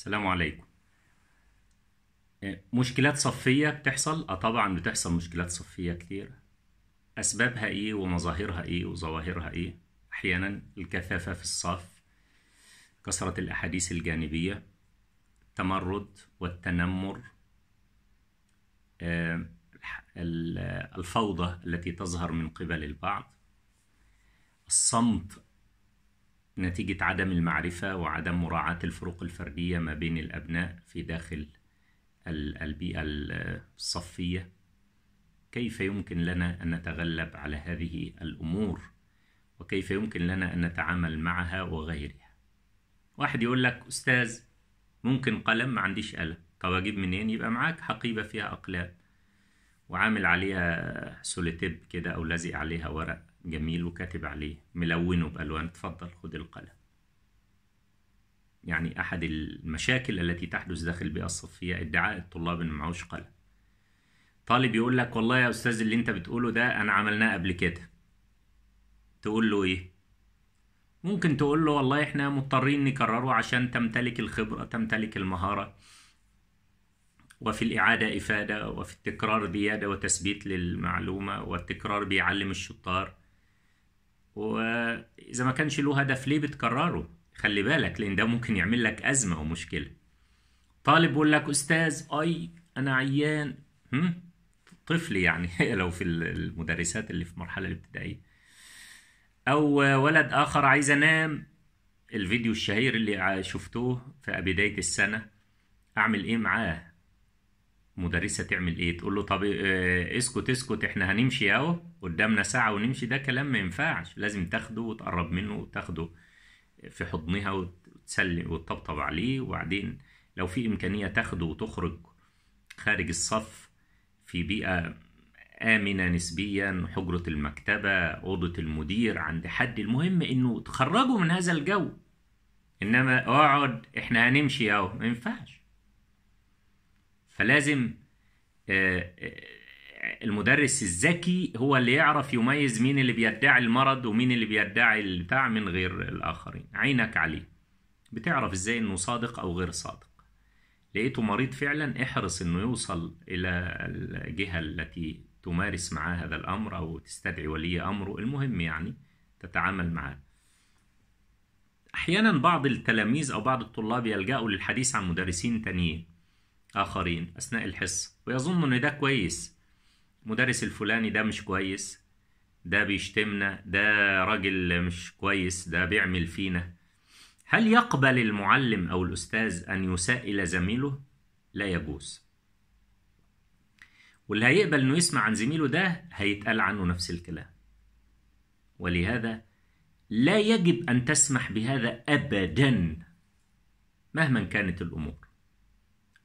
السلام عليكم إيه، مشكلات صفية بتحصل؟ اه طبعا بتحصل مشكلات صفية كتير أسبابها إيه ومظاهرها إيه وظواهرها إيه أحيانا الكثافة في الصف كثرة الأحاديث الجانبية التمرد والتنمر آه، الفوضى التي تظهر من قبل البعض الصمت نتيجة عدم المعرفة وعدم مراعاة الفروق الفردية ما بين الأبناء في داخل البيئة الصفية كيف يمكن لنا أن نتغلب على هذه الأمور وكيف يمكن لنا أن نتعامل معها وغيرها واحد يقول لك أستاذ ممكن قلم ما عنديش قلم طب أجيب منين يبقى معاك حقيبة فيها أقلام وعامل عليها سوليتيب كده أو لازق عليها ورق جميل وكاتب عليه ملونه بألوان اتفضل خد القلم يعني أحد المشاكل التي تحدث داخل البيئة الصفية ادعاء الطلاب إن معهوش قلم طالب يقول لك والله يا أستاذ اللي أنت بتقوله ده أنا عملناه قبل كده تقول له إيه؟ ممكن تقول له والله إحنا مضطرين نكرره عشان تمتلك الخبرة تمتلك المهارة وفي الإعادة إفادة وفي التكرار زيادة وتثبيت للمعلومة والتكرار بيعلم الشطار واذا ما كانش له هدف ليه بتكرره خلي بالك لان ده ممكن يعمل لك ازمه ومشكله طالب بيقول لك استاذ اي انا عيان هم؟ طفل يعني لو في المدرسات اللي في المرحله الابتدائيه او ولد اخر عايز انام الفيديو الشهير اللي شفتوه في بدايه السنه اعمل ايه معاه مدرسة تعمل ايه تقول له طب آه، اسكت اسكت احنا هنمشي اهو قدامنا ساعة ونمشي ده كلام ما ينفعش لازم تاخده وتقرب منه وتاخده في حضنها وتسلم وتطبطب عليه وبعدين لو في إمكانية تاخده وتخرج خارج الصف في بيئة آمنة نسبيا حجرة المكتبة أوضة المدير عند حد المهم إنه تخرجوا من هذا الجو إنما اقعد إحنا هنمشي أهو ما ينفعش فلازم آه، آه، المدرس الذكي هو اللي يعرف يميز مين اللي بيدعي المرض ومين اللي بيدعي البتاع من غير الآخرين عينك عليه بتعرف ازاي انه صادق او غير صادق لقيته مريض فعلا احرص انه يوصل الى الجهة التي تمارس معاه هذا الامر او تستدعي ولي امره المهم يعني تتعامل معاه احيانا بعض التلاميذ او بعض الطلاب يلجأوا للحديث عن مدرسين تانيين آخرين أثناء الحصة ويظن إن ده كويس المدرس الفلاني ده مش كويس ده بيشتمنا ده راجل مش كويس ده بيعمل فينا هل يقبل المعلم أو الأستاذ أن يساء إلى زميله؟ لا يجوز واللي هيقبل انه يسمع عن زميله ده هيتقال عنه نفس الكلام ولهذا لا يجب ان تسمح بهذا ابدا مهما كانت الامور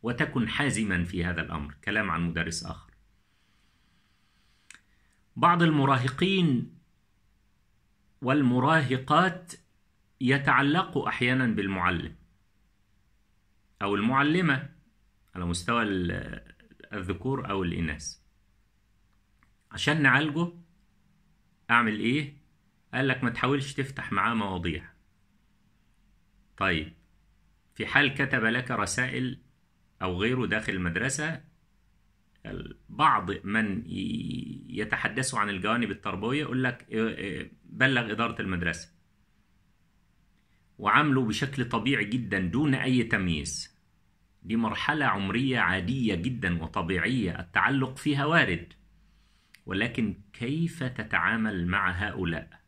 وتكن حازما في هذا الأمر كلام عن مدرس آخر بعض المراهقين والمراهقات يتعلق أحيانا بالمعلم أو المعلمة على مستوى الذكور أو الإناث عشان نعالجه أعمل إيه؟ قال لك ما تحاولش تفتح معاه مواضيع طيب في حال كتب لك رسائل أو غيره داخل المدرسة بعض من يتحدثوا عن الجوانب التربوية يقول لك إيه، إيه، بلغ إدارة المدرسة وعامله بشكل طبيعي جدا دون أي تمييز دي مرحلة عمرية عادية جدا وطبيعية التعلق فيها وارد ولكن كيف تتعامل مع هؤلاء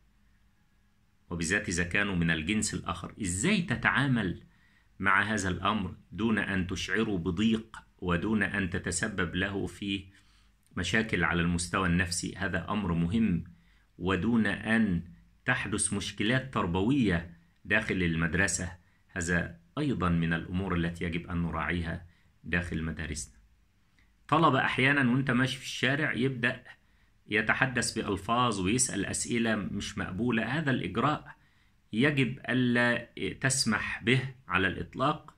وبالذات إذا كانوا من الجنس الآخر إزاي تتعامل مع هذا الأمر دون أن تشعره بضيق ودون أن تتسبب له في مشاكل على المستوى النفسي هذا أمر مهم ودون أن تحدث مشكلات تربوية داخل المدرسة هذا أيضا من الأمور التي يجب أن نراعيها داخل مدارسنا طلب أحيانا وأنت ماشي في الشارع يبدأ يتحدث بألفاظ ويسأل أسئلة مش مقبولة هذا الإجراء يجب ألا تسمح به على الإطلاق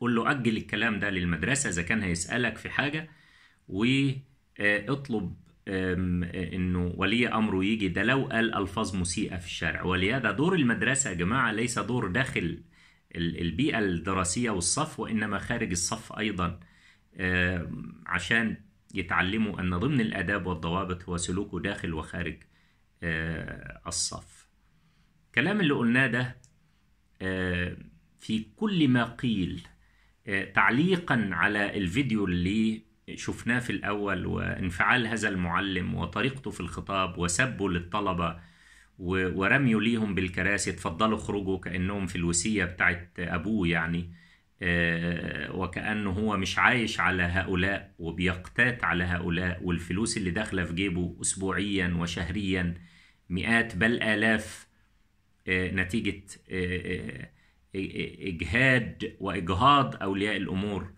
قل له أجل الكلام ده للمدرسة إذا كان هيسألك في حاجة واطلب انه ولي امره يجي ده لو قال الفاظ مسيئه في الشارع ولهذا دور المدرسه يا جماعه ليس دور داخل البيئه الدراسيه والصف وانما خارج الصف ايضا عشان يتعلموا ان ضمن الاداب والضوابط هو سلوكه داخل وخارج آه، الصف الكلام اللي قلناه ده آه، في كل ما قيل آه، تعليقا على الفيديو اللي شفناه في الأول وانفعال هذا المعلم وطريقته في الخطاب وسبه للطلبة ورميه ليهم بالكراسي اتفضلوا خرجوا كأنهم في الوسية بتاعت أبوه يعني آه، وكأنه هو مش عايش على هؤلاء وبيقتات على هؤلاء والفلوس اللي داخلة في جيبه أسبوعيا وشهريا مئات بل آلاف آه، نتيجه آه، آه، اجهاد واجهاض اولياء الامور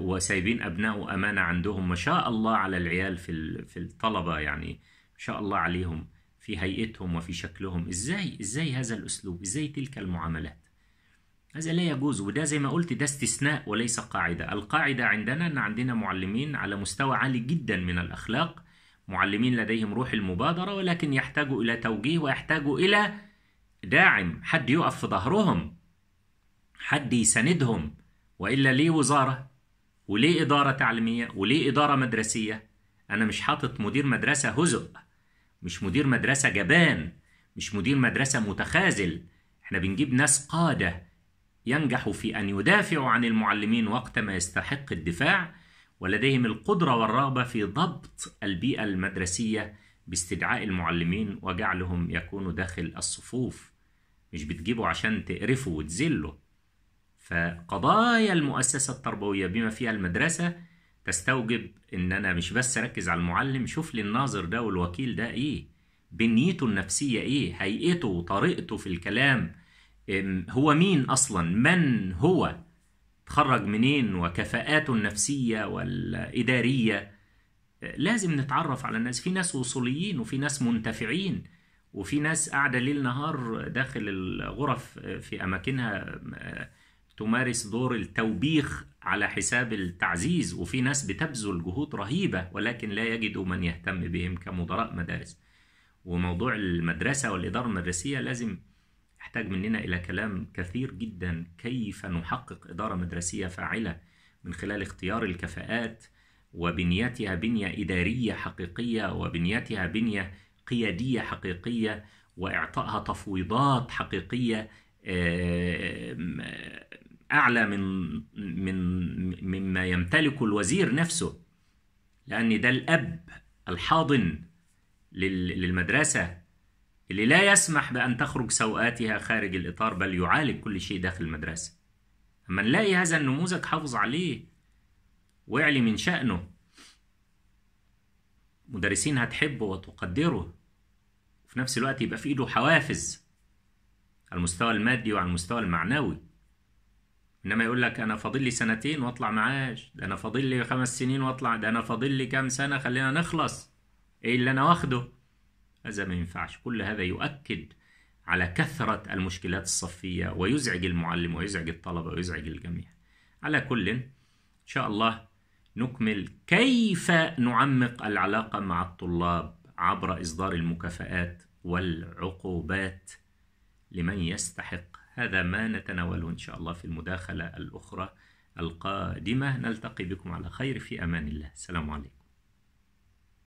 وسايبين ابنائه امانه عندهم ما شاء الله على العيال في في الطلبه يعني ما شاء الله عليهم في هيئتهم وفي شكلهم ازاي ازاي هذا الاسلوب ازاي تلك المعاملات هذا لا يجوز وده زي ما قلت ده استثناء وليس قاعده القاعده عندنا ان عندنا معلمين على مستوى عالي جدا من الاخلاق معلمين لديهم روح المبادره ولكن يحتاجوا الى توجيه ويحتاجوا الى داعم حد يقف في ظهرهم حد يساندهم والا ليه وزاره وليه اداره تعليميه وليه اداره مدرسيه انا مش حاطط مدير مدرسه هزق مش مدير مدرسه جبان مش مدير مدرسه متخاذل احنا بنجيب ناس قاده ينجحوا في ان يدافعوا عن المعلمين وقت ما يستحق الدفاع ولديهم القدره والرغبه في ضبط البيئه المدرسيه باستدعاء المعلمين وجعلهم يكونوا داخل الصفوف مش بتجيبوا عشان تقرفوا وتزلوا فقضايا المؤسسة التربوية بما فيها المدرسة تستوجب ان انا مش بس اركز على المعلم شوف لي الناظر ده والوكيل ده ايه بنيته النفسية ايه هيئته وطريقته في الكلام هو مين اصلا من هو تخرج منين وكفاءاته النفسية والإدارية لازم نتعرف على الناس في ناس وصوليين وفي ناس منتفعين وفي ناس قاعدة ليل نهار داخل الغرف في أماكنها آه، تمارس دور التوبيخ على حساب التعزيز وفي ناس بتبذل جهود رهيبة ولكن لا يجد من يهتم بهم كمدراء مدارس وموضوع المدرسة والإدارة المدرسية لازم يحتاج مننا إلى كلام كثير جدا كيف نحقق إدارة مدرسية فاعلة من خلال اختيار الكفاءات وبنيتها بنية إدارية حقيقية وبنيتها بنية قيادية حقيقية وإعطائها تفويضات حقيقية أعلى من من مما يمتلكه الوزير نفسه لأن ده الأب الحاضن للمدرسة اللي لا يسمح بأن تخرج سوآتها خارج الإطار بل يعالج كل شيء داخل المدرسة أما نلاقي هذا النموذج حافظ عليه واعلي من شأنه مدرسين هتحبه وتقدره وفي نفس الوقت يبقى في ايده حوافز على المستوى المادي وعلى المستوى المعنوي انما يقول لك انا فاضل لي سنتين واطلع معاش ده انا فاضل لي خمس سنين واطلع ده انا فاضل لي كام سنه خلينا نخلص ايه اللي انا واخده هذا ما ينفعش كل هذا يؤكد على كثرة المشكلات الصفية ويزعج المعلم ويزعج الطلبة ويزعج الجميع على كل إن شاء الله نكمل كيف نعمق العلاقة مع الطلاب عبر إصدار المكافآت والعقوبات لمن يستحق هذا ما نتناوله إن شاء الله في المداخلة الأخرى القادمة نلتقي بكم على خير في أمان الله السلام عليكم